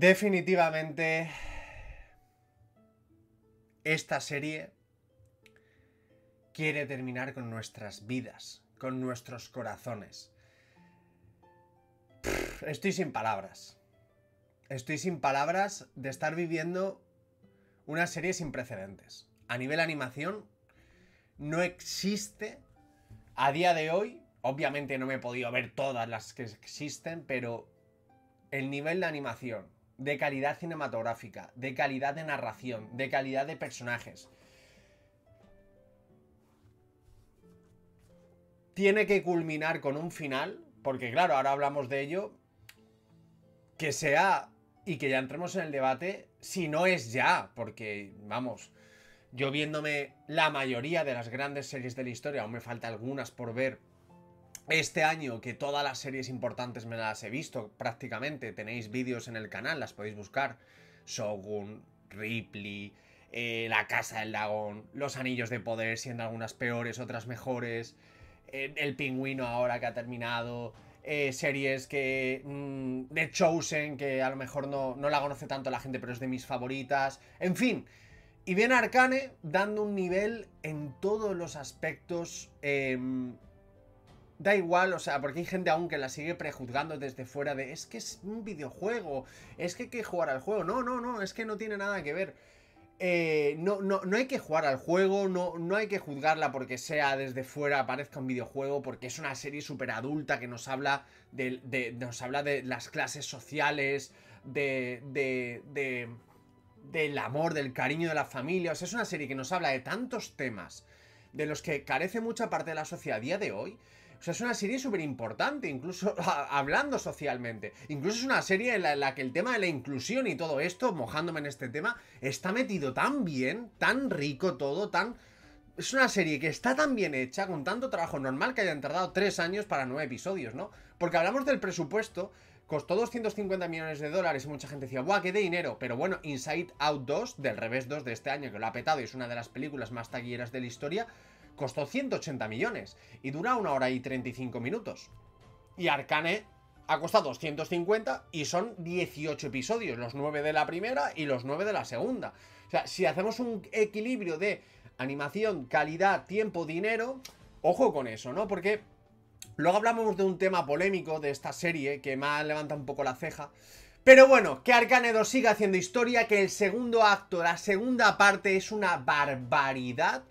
Definitivamente, esta serie quiere terminar con nuestras vidas, con nuestros corazones. estoy sin palabras. Estoy sin palabras de estar viviendo una serie sin precedentes. A nivel animación, no existe a día de hoy. Obviamente no me he podido ver todas las que existen, pero el nivel de animación de calidad cinematográfica, de calidad de narración, de calidad de personajes. Tiene que culminar con un final, porque claro, ahora hablamos de ello, que sea, y que ya entremos en el debate, si no es ya, porque vamos, yo viéndome la mayoría de las grandes series de la historia, aún me falta algunas por ver, este año que todas las series importantes me las he visto prácticamente, tenéis vídeos en el canal, las podéis buscar, Shogun, Ripley, eh, La Casa del Dragón, Los Anillos de Poder, siendo algunas peores, otras mejores, eh, El Pingüino ahora que ha terminado, eh, series que. Mm, de Chosen, que a lo mejor no, no, la conoce tanto la gente, pero es de mis favoritas. En fin. Y viene Arcane dando un nivel en todos los aspectos. Em, da igual, o sea, porque hay gente aún que la sigue prejuzgando desde fuera de es que es un videojuego, es que hay que jugar al juego. No, no, no, es que no tiene nada que ver. Eh, no, no, no hay que jugar al juego, no, no hay que juzgarla porque sea desde fuera, aparezca un videojuego, porque es una serie súper adulta que nos habla de, nos habla de las clases sociales, de, de, del amor, del cariño de la familia. O sea, es una serie que nos habla de tantos temas de los que carece mucha parte de la sociedad a día de hoy, o sea, es una serie súper importante, incluso hablando socialmente. Incluso es una serie en la, que el tema de la inclusión y todo esto, mojándome en este tema, está metido tan bien, tan rico todo, tan... Es una serie que está tan bien hecha, con tanto trabajo normal que hayan tardado tres años para nueve episodios, ¿no? Porque hablamos del presupuesto, costó 250 millones de dólares y mucha gente decía, ¡guau, qué de dinero! Pero bueno, Inside Out 2, del revés 2 de este año, que lo ha petado y es una de las películas más taquilleras de la historia, costó 180 millones y dura una hora y 35 minutos. Y Arcane ha costado 250 y son 18 episodios, los 9 de la primera y los 9 de la segunda. O sea, si hacemos un equilibrio de animación, calidad, tiempo, dinero, ojo con eso, ¿no? Porque luego hablamos de un tema polémico de esta serie que más levanta un poco la ceja. Pero bueno, que Arcane 2 siga haciendo historia, que el segundo acto, la segunda parte es una barbaridad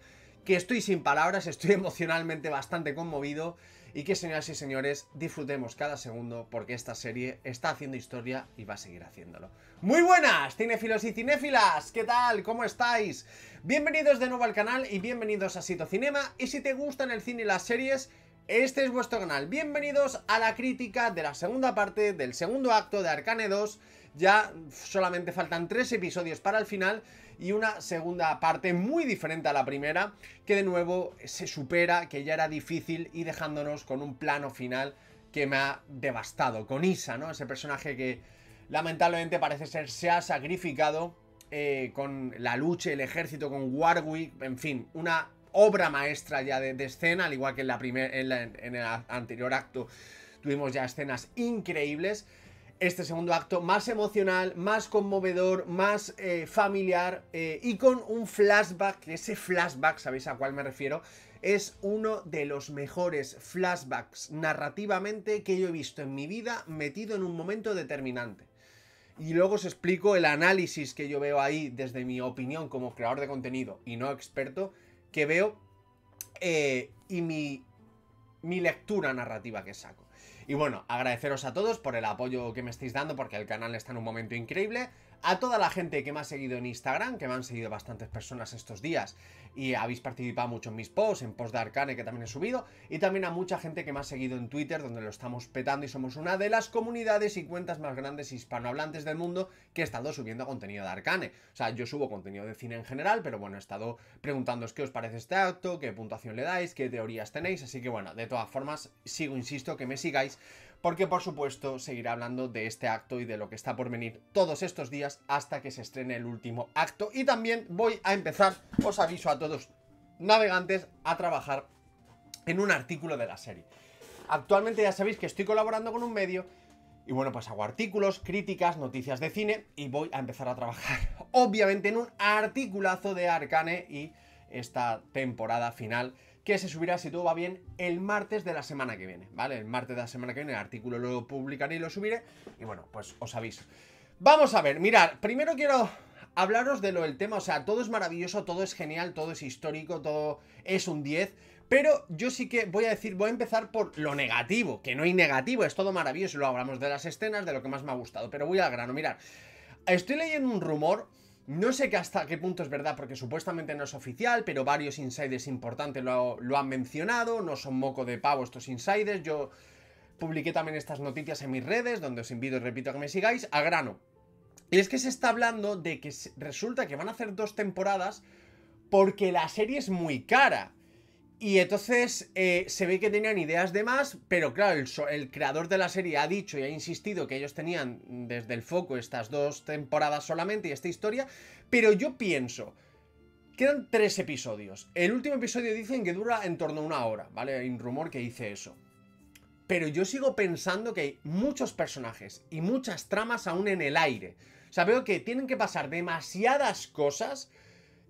que estoy sin palabras, estoy emocionalmente bastante conmovido y que señoras y señores disfrutemos cada segundo porque esta serie está haciendo historia y va a seguir haciéndolo. Muy buenas, cinéfilos y cinéfilas, ¿qué tal? ¿Cómo estáis? Bienvenidos de nuevo al canal y bienvenidos a Sito Cinema y si te gustan el cine y las series... Este es vuestro canal, bienvenidos a la crítica de la segunda parte del segundo acto de Arcane 2 ya solamente faltan tres episodios para el final y una segunda parte muy diferente a la primera, que de nuevo se supera, que ya era difícil y dejándonos con un plano final que me ha devastado, con Isa, ¿no? Ese personaje que lamentablemente parece ser se ha sacrificado eh, con la lucha, el ejército, con Warwick, en fin, una obra maestra ya de, escena, al igual que en, la en el anterior acto tuvimos ya escenas increíbles este segundo acto más emocional, más conmovedor, más eh, familiar eh, y con un flashback, ese flashback, ¿sabéis a cuál me refiero? Es uno de los mejores flashbacks narrativamente que yo he visto en mi vida metido en un momento determinante. Y luego os explico el análisis que yo veo ahí desde mi opinión como creador de contenido y no experto, que veo eh, y mi lectura narrativa que saco. Y bueno, agradeceros a todos por el apoyo que me estáis dando porque el canal está en un momento increíble a toda la gente que me ha seguido en Instagram, que me han seguido bastantes personas estos días y habéis participado mucho en mis posts, en posts de Arcane que también he subido, y también a mucha gente que me ha seguido en Twitter, donde lo estamos petando y somos una de las comunidades y cuentas más grandes hispanohablantes del mundo que he estado subiendo contenido de Arcane. O sea, yo subo contenido de cine en general, pero bueno, he estado preguntándoos qué os parece este acto, qué puntuación le dais, qué teorías tenéis, así que bueno, de todas formas, sigo, insisto, que me sigáis porque por supuesto seguirá hablando de este acto y de lo que está por venir todos estos días hasta que se estrene el último acto. Y también voy a empezar, os aviso a todos navegantes, a trabajar en un artículo de la serie. Actualmente ya sabéis que estoy colaborando con un medio y bueno, pues hago artículos, críticas, noticias de cine y voy a empezar a trabajar obviamente en un articulazo de Arcane y esta temporada final que se subirá, si todo va bien, el martes de la semana que viene, ¿vale? El martes de la semana que viene el artículo lo publicaré y lo subiré, y bueno, pues os aviso. Vamos a ver, mirad, primero quiero hablaros de lo del tema, o sea, todo es maravilloso, todo es genial, todo es histórico, todo es un 10, pero yo sí que voy a decir, voy a empezar por lo negativo, que no hay negativo, es todo maravilloso, lo hablamos de las escenas, de lo que más me ha gustado, pero voy al grano, mirad, estoy leyendo un rumor no sé hasta qué punto es verdad, porque supuestamente no es oficial, pero varios insiders importantes lo, han mencionado, no son moco de pavo estos insiders, yo publiqué también estas noticias en mis redes, donde os invito y repito a que me sigáis, a grano. Y es que se está hablando de que resulta que van a hacer dos temporadas porque la serie es muy cara. Y entonces eh, se ve que tenían ideas de más, pero claro, el, el, creador de la serie ha dicho y ha insistido que ellos tenían desde el foco estas dos temporadas solamente y esta historia, pero yo pienso, quedan tres episodios. El último episodio dicen que dura en torno a una hora, ¿vale? Hay un rumor que dice eso. Pero yo sigo pensando que hay muchos personajes y muchas tramas aún en el aire. O sea, veo que tienen que pasar demasiadas cosas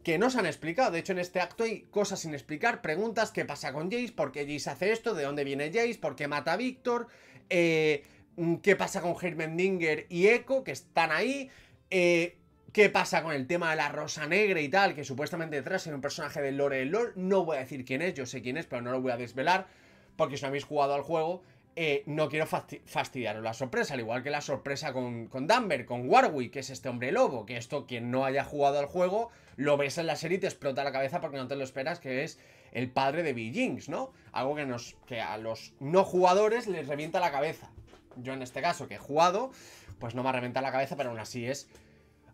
que no se han explicado. De hecho, en este acto hay cosas sin explicar, preguntas, ¿qué pasa con Jace? ¿Por qué Jace hace esto? ¿De dónde viene Jace? ¿Por qué mata a Víctor? Eh, mm, ¿Qué pasa con Dinger y Echo, que están ahí? Eh, ¿Qué pasa con el tema de la Rosa Negra y tal? Que supuestamente detrás hay un personaje del lore del lore. No voy a decir quién es, yo sé quién es, pero no lo voy a desvelar, porque si no habéis jugado al juego... Eh, no quiero fastidiaros la sorpresa, al igual que la sorpresa con, Danver con Warwick, que es este hombre lobo, que esto quien no haya jugado al juego, lo ves en la serie y te explota la cabeza porque no te lo esperas, que es el padre de Jinx, ¿no? Algo que, nos, que a los no jugadores les revienta la cabeza. Yo en este caso, que he jugado, pues no me ha reventado la cabeza, pero aún así es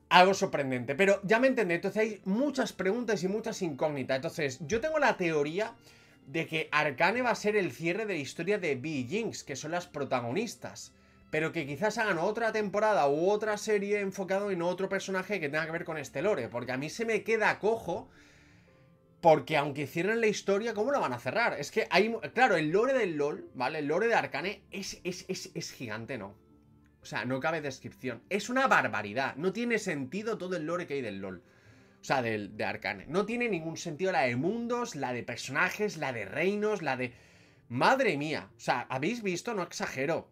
algo sorprendente. Pero ya me entendéis, entonces hay muchas preguntas y muchas incógnitas. Entonces, yo tengo la teoría de que Arcane va a ser el cierre de la historia de Bee y Jinx, que son las protagonistas, pero que quizás hagan otra temporada u otra serie enfocado en otro personaje que tenga que ver con este lore, porque a mí se me queda cojo, porque aunque cierren la historia, ¿cómo la van a cerrar? Es que hay... Claro, el lore del LOL, ¿vale? El lore de Arcane es, es gigante, ¿no? O sea, no cabe descripción. Es una barbaridad. No tiene sentido todo el lore que hay del LOL. O sea, de, de Arcane. No tiene ningún sentido la de mundos, la de personajes, la de reinos, la de... Madre mía. O sea, habéis visto, no exagero.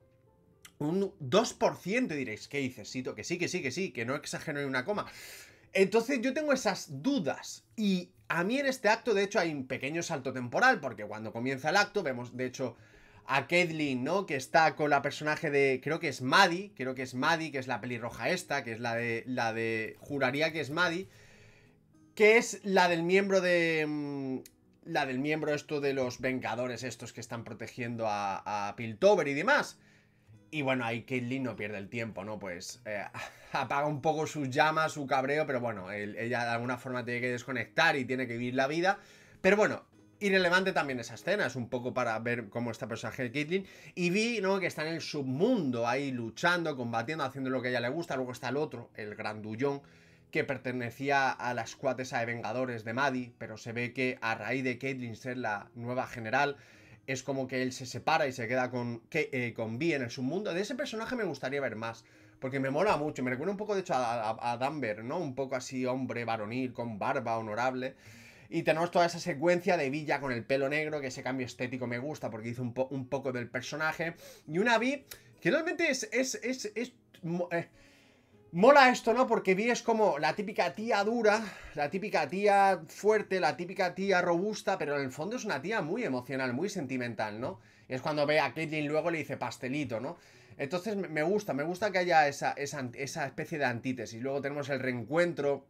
Un 2% diréis, ¿qué dices, Sito? Que sí, que sí, que sí, que no exagero ni una coma. Entonces yo tengo esas dudas y a mí en este acto de hecho hay un pequeño salto temporal porque cuando comienza el acto vemos de hecho a Caitlyn, ¿no? Que está con la personaje de creo que es Maddie, creo que es Maddie, que es la pelirroja esta, que es la de la de juraría que es Maddie que es la del miembro de... Mm, la del miembro esto de los Vengadores estos que están protegiendo a, a Piltover y demás. Y bueno, ahí Caitlyn no pierde el tiempo, ¿no? Pues eh, apaga un poco sus llamas, su cabreo, pero bueno, ella de alguna forma tiene que desconectar y tiene que vivir la vida. Pero bueno, irrelevante también esa escena, es un poco para ver cómo está el personaje de Caitlyn. Y vi, ¿no? Que está en el submundo, ahí luchando, combatiendo, haciendo lo que a ella le gusta. Luego está el otro, el grandullón, que pertenecía a la cuates de Vengadores de Maddie, pero se ve que a raíz de Caitlin ser la nueva general, es como que él se separa y se queda con, que, eh, con Vi en el submundo. De ese personaje me gustaría ver más, porque me mola mucho, me recuerda un poco de hecho a, Danver, ¿no? Un poco así hombre varonil, con barba, honorable. Y tenemos toda esa secuencia de Villa con el pelo negro, que ese cambio estético me gusta porque hizo un, poco del personaje. Y una Vi que realmente es, es, es, eh, Mola esto, ¿no? Porque Vi es como la típica tía dura, la típica tía fuerte, la típica tía robusta, pero en el fondo es una tía muy emocional, muy sentimental, ¿no? es cuando ve a y luego le dice pastelito, ¿no? Entonces me gusta, me gusta que haya esa, especie de antítesis. Luego tenemos el reencuentro,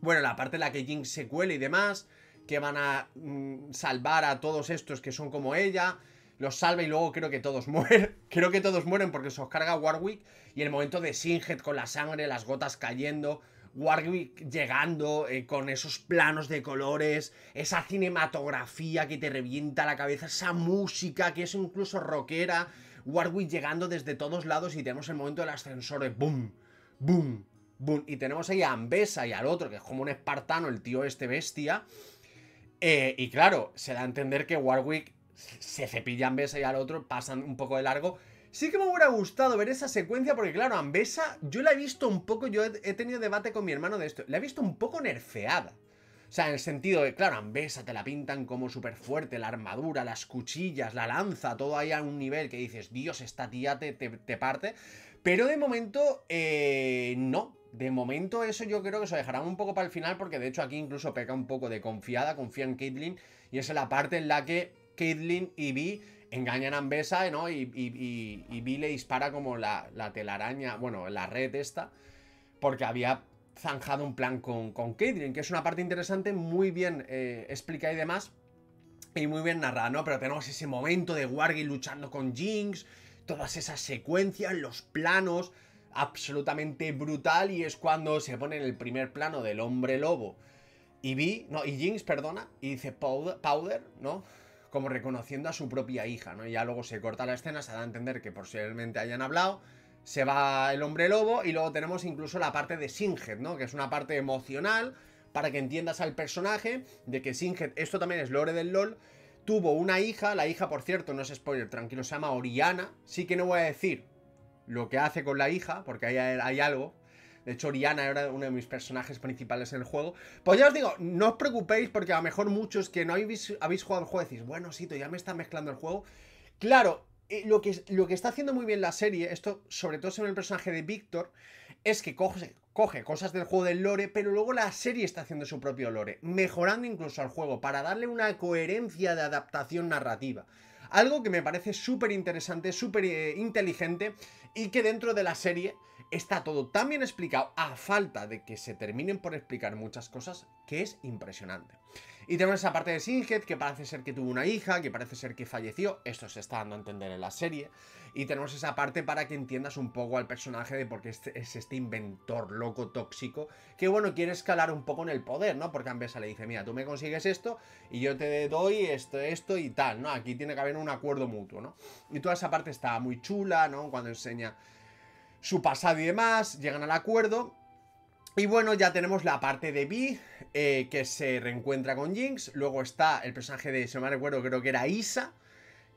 bueno, la parte en la que Jinx se cuele y demás, que van a mm, salvar a todos estos que son como ella los salva y luego creo que todos mueren. creo que todos mueren porque se os carga Warwick y el momento de Singed con la sangre, las gotas cayendo, Warwick llegando eh, con esos planos de colores, esa cinematografía que te revienta la cabeza, esa música que es incluso rockera, Warwick llegando desde todos lados y tenemos el momento del ascensor boom, boom, boom. Y tenemos ahí a Ambesa y al otro, que es como un espartano, el tío este bestia. Eh, y claro, se da a entender que Warwick se cepilla Ambesa y al otro, pasan un poco de largo. Sí que me hubiera gustado ver esa secuencia porque, claro, Ambesa, yo la he visto un poco, yo he, tenido debate con mi hermano de esto, la he visto un poco nerfeada. O sea, en el sentido de, claro, Ambesa te la pintan como súper fuerte, la armadura, las cuchillas, la lanza, todo ahí a un nivel que dices, Dios, esta tía te, te, parte. Pero de momento, eh, no. De momento eso yo creo que se dejará un poco para el final porque de hecho aquí incluso peca un poco de confiada, confía en Caitlyn y esa es la parte en la que Caitlyn y Vi engañan a Ambesa, ¿no? Y, Vi le dispara como la, telaraña, bueno, la red esta, porque había zanjado un plan con, con que es una parte interesante, muy bien eh, explica explicada y demás, y muy bien narrada, ¿no? Pero tenemos ese momento de Wargate luchando con Jinx, todas esas secuencias, los planos, absolutamente brutal, y es cuando se pone en el primer plano del hombre lobo. Y Vi, no, y Jinx, perdona, y dice powder ¿no? como reconociendo a su propia hija, ¿no? Y ya luego se corta la escena, se da a entender que posiblemente hayan hablado, se va el hombre lobo y luego tenemos incluso la parte de Singed, ¿no? Que es una parte emocional para que entiendas al personaje de que Singed, esto también es lore del LOL, tuvo una hija, la hija por cierto, no es spoiler, tranquilo, se llama Oriana, sí que no voy a decir lo que hace con la hija, porque ahí hay algo, de hecho, Oriana era uno de mis personajes principales en el juego. Pues ya os digo, no os preocupéis porque a lo mejor muchos que no habéis, jugado el juego decís, bueno, Sito, ya me está mezclando el juego. Claro, eh, lo que, lo que está haciendo muy bien la serie, esto sobre todo en el personaje de Víctor, es que coge, coge cosas del juego del lore, pero luego la serie está haciendo su propio lore, mejorando incluso al juego para darle una coherencia de adaptación narrativa. Algo que me parece súper interesante, súper inteligente y que dentro de la serie está todo tan bien explicado, a falta de que se terminen por explicar muchas cosas, que es impresionante. Y tenemos esa parte de Singed, que parece ser que tuvo una hija, que parece ser que falleció. Esto se está dando a entender en la serie. Y tenemos esa parte para que entiendas un poco al personaje de por qué este, es este inventor loco, tóxico, que bueno, quiere escalar un poco en el poder, ¿no? Porque Ambesa le dice, mira, tú me consigues esto y yo te doy esto, esto y tal, ¿no? Aquí tiene que haber un acuerdo mutuo, ¿no? Y toda esa parte está muy chula, ¿no? Cuando enseña su pasado y demás, llegan al acuerdo y bueno, ya tenemos la parte de Vi, eh, que se reencuentra con Jinx. Luego está el personaje de, si me recuerdo, creo que era Isa,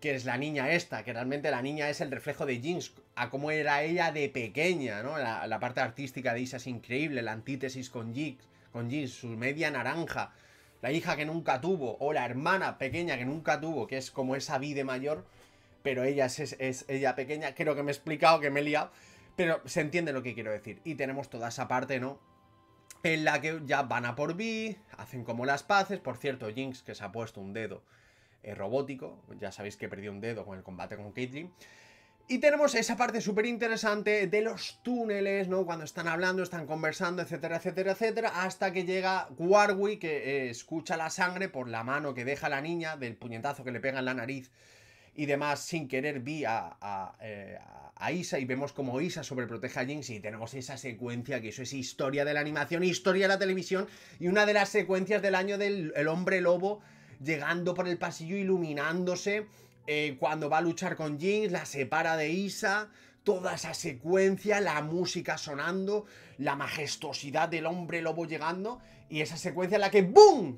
que es la niña esta, que realmente la niña es el reflejo de Jinx, a cómo era ella de pequeña, ¿no? La, parte artística de Isa es increíble, la antítesis con Jinx, con Jinx, su media naranja, la hija que nunca tuvo, o la hermana pequeña que nunca tuvo, que es como esa Vi de mayor, pero ella es, es, ella pequeña. Creo que me he explicado, que me he liado. Pero se entiende lo que quiero decir. Y tenemos toda esa parte, ¿no? En la que ya van a por B, hacen como las paces. Por cierto, Jinx, que se ha puesto un dedo eh, robótico. Ya sabéis que perdió un dedo con el combate con Caitlyn. Y tenemos esa parte súper interesante de los túneles, ¿no? Cuando están hablando, están conversando, etcétera, etcétera, etcétera, hasta que llega Warwick, que eh, escucha la sangre por la mano que deja la niña del puñetazo que le pega en la nariz y demás, sin querer vi a, a, eh, Isa y vemos como Isa sobreprotege a Jinx y tenemos esa secuencia que eso es historia de la animación, historia de la televisión y una de las secuencias del año del hombre lobo llegando por el pasillo iluminándose eh, cuando va a luchar con Jinx, la separa de Isa, toda esa secuencia, la música sonando, la majestuosidad del hombre lobo llegando y esa secuencia en la que ¡boom!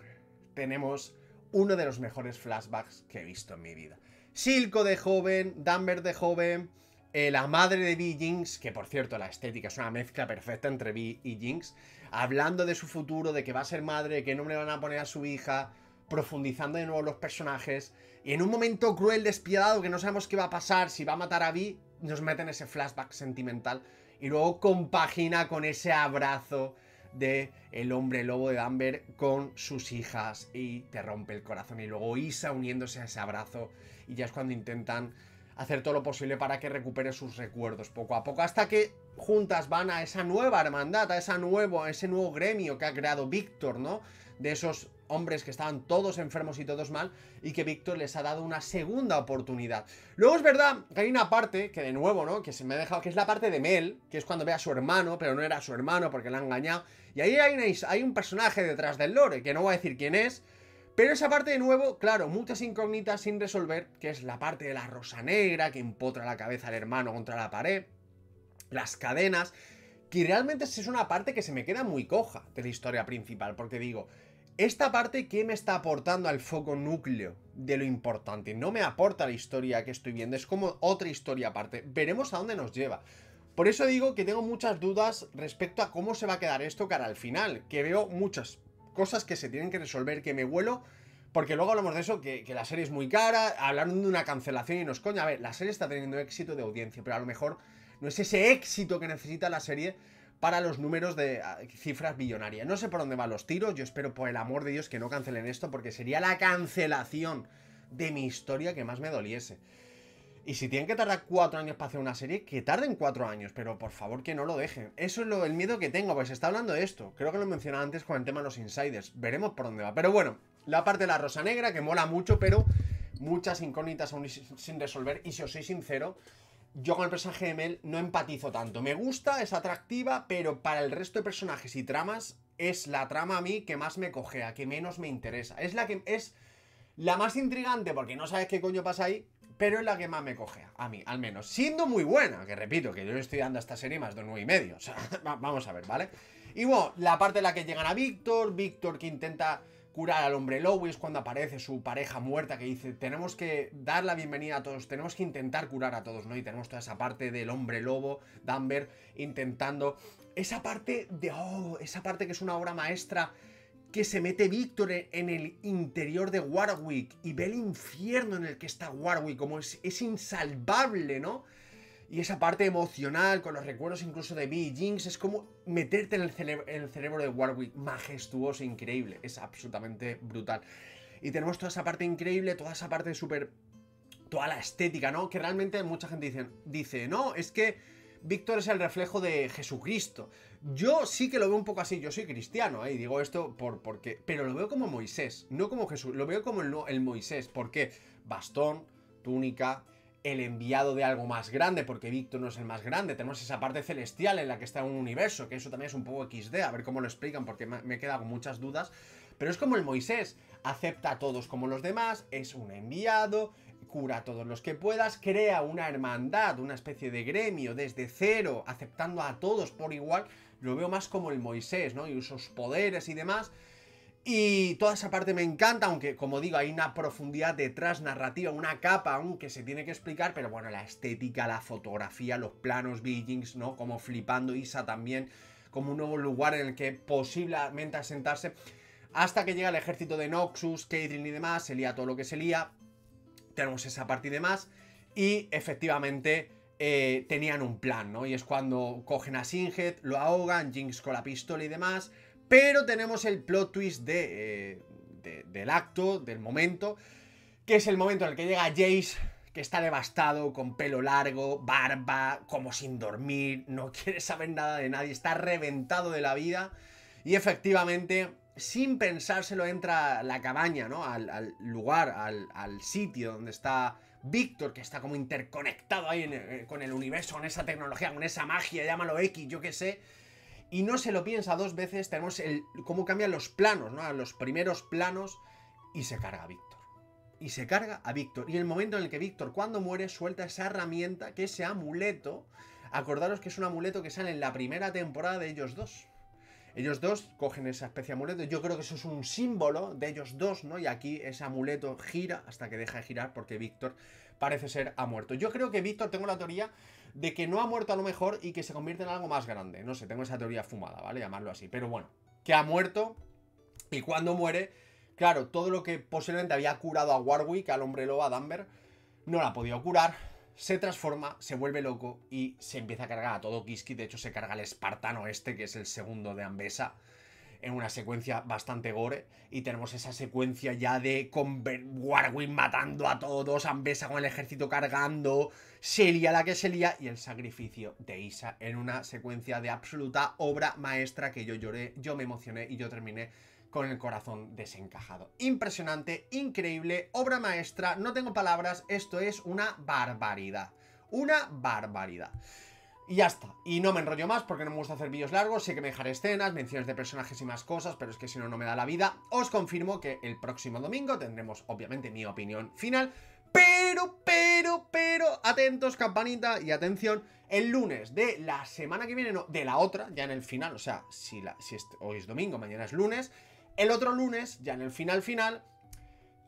tenemos uno de los mejores flashbacks que he visto en mi vida. Silco de joven, Danvers de joven, eh, la madre de Vi Jinx, que por cierto la estética es una mezcla perfecta entre Vi y Jinx, hablando de su futuro, de que va a ser madre, qué nombre van a poner a su hija, profundizando de nuevo los personajes, y en un momento cruel, despiadado, que no sabemos qué va a pasar, si va a matar a Vi, nos meten ese flashback sentimental, y luego compagina con ese abrazo de el hombre lobo de Amber con sus hijas y te rompe el corazón. Y luego Isa uniéndose a ese abrazo y ya es cuando intentan hacer todo lo posible para que recupere sus recuerdos poco a poco hasta que juntas van a esa nueva hermandad, a, nuevo, a ese nuevo gremio que ha creado Víctor, ¿no? De esos hombres que estaban todos enfermos y todos mal, y que Víctor les ha dado una segunda oportunidad. Luego es verdad que hay una parte, que de nuevo, ¿no? Que se me ha dejado, que es la parte de Mel, que es cuando ve a su hermano, pero no era su hermano porque la ha engañado. Y ahí hay, hay un personaje detrás del lore, que no voy a decir quién es, pero esa parte de nuevo, claro, muchas incógnitas sin resolver, que es la parte de la rosa negra que empotra la cabeza al hermano contra la pared, las cadenas, que realmente es una parte que se me queda muy coja de la historia principal, porque digo, esta parte, ¿qué me está aportando al foco núcleo de lo importante? No me aporta la historia que estoy viendo, es como otra historia aparte. Veremos a dónde nos lleva. Por eso digo que tengo muchas dudas respecto a cómo se va a quedar esto cara al final, que veo muchas cosas que se tienen que resolver, que me vuelo, porque luego hablamos de eso, que, que la serie es muy cara, hablaron de una cancelación y nos coña. A ver, la serie está teniendo éxito de audiencia, pero a lo mejor no es ese éxito que necesita la serie para los números de ah, cifras millonarias. No sé por dónde van los tiros, yo espero por el amor de Dios que no cancelen esto, porque sería la cancelación de mi historia que más me doliese. Y si tienen que tardar cuatro años para hacer una serie, que tarden cuatro años, pero por favor que no lo dejen. Eso es lo, el miedo que tengo, pues está hablando de esto. Creo que lo mencionaba antes con el tema de los insiders. Veremos por dónde va. Pero bueno, la parte de la Rosa Negra, que mola mucho, pero muchas incógnitas aún sin resolver. Y si os soy sincero, yo con el personaje de Mel no empatizo tanto. Me gusta, es atractiva, pero para el resto de personajes y tramas es la trama a mí que más me cogea, que menos me interesa. Es la que es la más intrigante porque no sabes qué coño pasa ahí, pero es la que más me cogea, a mí, al menos. Siendo muy buena, que repito, que yo le estoy dando a esta serie más de un 9 y medio. vamos a ver, ¿vale? Y bueno, la parte en la que llegan a Víctor, Víctor que intenta curar al hombre lobo y es cuando aparece su pareja muerta que dice, tenemos que dar la bienvenida a todos, tenemos que intentar curar a todos, ¿no? Y tenemos toda esa parte del hombre lobo, Danver, intentando... Esa parte de... Oh, esa parte que es una obra maestra que se mete Víctor en el interior de Warwick y ve el infierno en el que está Warwick, como es, es insalvable, ¿no? Y esa parte emocional, con los recuerdos incluso de Bee Jinx, es como meterte en el, cerebro de Warwick. Majestuoso, increíble. Es absolutamente brutal. Y tenemos toda esa parte increíble, toda esa parte súper... Toda la estética, ¿no? Que realmente mucha gente dice, dice no, es que Víctor es el reflejo de Jesucristo. Yo sí que lo veo un poco así, yo soy cristiano, ¿eh? y digo esto por, porque... Pero lo veo como Moisés, no como Jesús, lo veo como el, el Moisés. ¿Por qué? Bastón, túnica, el enviado de algo más grande, porque Víctor no es el más grande. Tenemos esa parte celestial en la que está un universo, que eso también es un poco XD, a ver cómo lo explican, porque me he quedado muchas dudas. Pero es como el Moisés, acepta a todos como los demás, es un enviado, cura a todos los que puedas, crea una hermandad, una especie de gremio desde cero, aceptando a todos por igual. Lo veo más como el Moisés, ¿no? Y sus poderes y demás. Y toda esa parte me encanta, aunque como digo, hay una profundidad detrás narrativa, una capa aún que se tiene que explicar, pero bueno, la estética, la fotografía, los planos, Beijings, ¿no? Como flipando Isa también, como un nuevo lugar en el que posiblemente asentarse. Hasta que llega el ejército de Noxus, Caitlyn y demás, se lía todo lo que se lía. Tenemos esa parte y demás. Y efectivamente eh, tenían un plan, ¿no? Y es cuando cogen a Singed, lo ahogan, Jinx con la pistola y demás pero tenemos el plot twist eh, del acto, del momento, que es el momento en el que llega Jace, que está devastado, con pelo largo, barba, como sin dormir, no quiere saber nada de nadie, está reventado de la vida. Y efectivamente, sin pensárselo, entra a la cabaña, ¿no? Al, lugar, al, sitio donde está Víctor, que está como interconectado ahí eh, con el universo, con esa tecnología, con esa magia, llámalo X, yo qué sé y no se lo piensa dos veces. Tenemos el, cómo cambian los planos, ¿no? A los primeros planos y se carga a Víctor. Y se carga a Víctor. Y el momento en el que Víctor, cuando muere, suelta esa herramienta, que ese amuleto. Acordaros que es un amuleto que sale en la primera temporada de ellos dos. Ellos dos cogen esa especie de amuleto. Yo creo que eso es un símbolo de ellos dos, ¿no? Y aquí ese amuleto gira hasta que deja de girar porque Víctor parece ser ha muerto. Yo creo que Víctor, tengo la teoría de que no ha muerto a lo mejor y que se convierte en algo más grande. No sé, tengo esa teoría fumada, ¿vale? Llamarlo así. Pero bueno, que ha muerto y cuando muere, claro, todo lo que posiblemente había curado a Warwick, al hombre lobo, a Danver, no la ha podido curar. Se transforma, se vuelve loco y se empieza a cargar a todo Kiski. De hecho, se carga al espartano este, que es el segundo de Ambesa en una secuencia bastante gore. Y tenemos esa secuencia ya de con Warwin matando a todos, Ambesa con el ejército cargando, Celia la que se lía y el sacrificio de Isa en una secuencia de absoluta obra maestra que yo lloré, yo me emocioné y yo terminé con el corazón desencajado. Impresionante, increíble, obra maestra, no tengo palabras, esto es una barbaridad. Una barbaridad. Y ya está, y no me enrollo más porque no me gusta hacer vídeos largos, sé que me dejaré escenas, menciones de personajes y más cosas, pero es que si no, no me da la vida. Os confirmo que el próximo domingo tendremos, obviamente, mi opinión final, pero, pero, pero, atentos, campanita y atención, el lunes de la semana que viene, no, de la otra, ya en el final, o sea, si, la, este, hoy es domingo, mañana es lunes, el otro lunes, ya en el final final,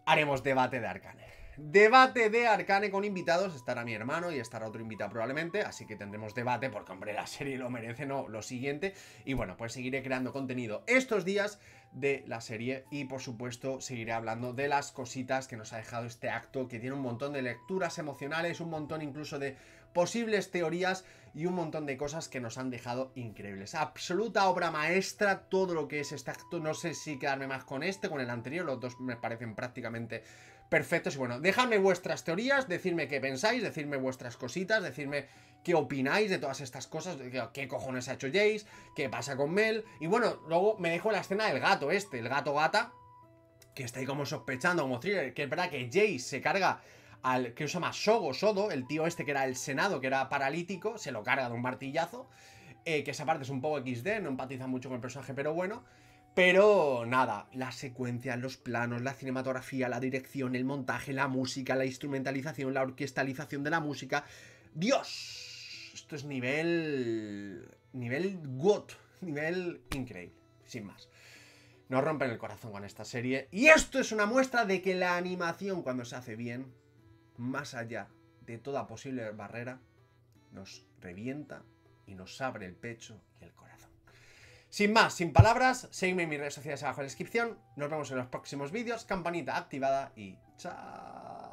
haremos debate de arcanes Debate de Arcane con invitados. Estará mi hermano y estará otro invitado probablemente. Así que tendremos debate porque, hombre, la serie lo merece, ¿no? Lo siguiente. Y bueno, pues seguiré creando contenido estos días de la serie y por supuesto seguiré hablando de las cositas que nos ha dejado este acto que tiene un montón de lecturas emocionales, un montón incluso de posibles teorías y un montón de cosas que nos han dejado increíbles. Absoluta obra maestra, todo lo que es este acto. No sé si quedarme más con este, con el anterior, los dos me parecen prácticamente perfectos. Y bueno, dejadme vuestras teorías, decirme qué pensáis, decirme vuestras cositas, decirme qué opináis de todas estas cosas, qué cojones ha hecho Jace, qué pasa con Mel. Y bueno, luego me dejo la escena del gato este, el gato gata, que está ahí como sospechando, como thriller, que es verdad que Jace se carga al que se llama Sogo Sodo, el tío este que era el Senado, que era paralítico, se lo carga de un martillazo. Eh, que esa parte es un poco XD, no empatiza mucho con el personaje, pero bueno. Pero nada, la secuencia, los planos, la cinematografía, la dirección, el montaje, la música, la instrumentalización, la orquestalización de la música. ¡Dios! Esto es nivel. nivel GOT, nivel increíble, sin más. Nos rompen el corazón con esta serie. Y esto es una muestra de que la animación, cuando se hace bien, más allá de toda posible barrera, nos revienta y nos abre el pecho y el corazón. Sin más, sin palabras, seguidme en mis redes sociales abajo en la descripción. Nos vemos en los próximos vídeos, campanita activada y chao.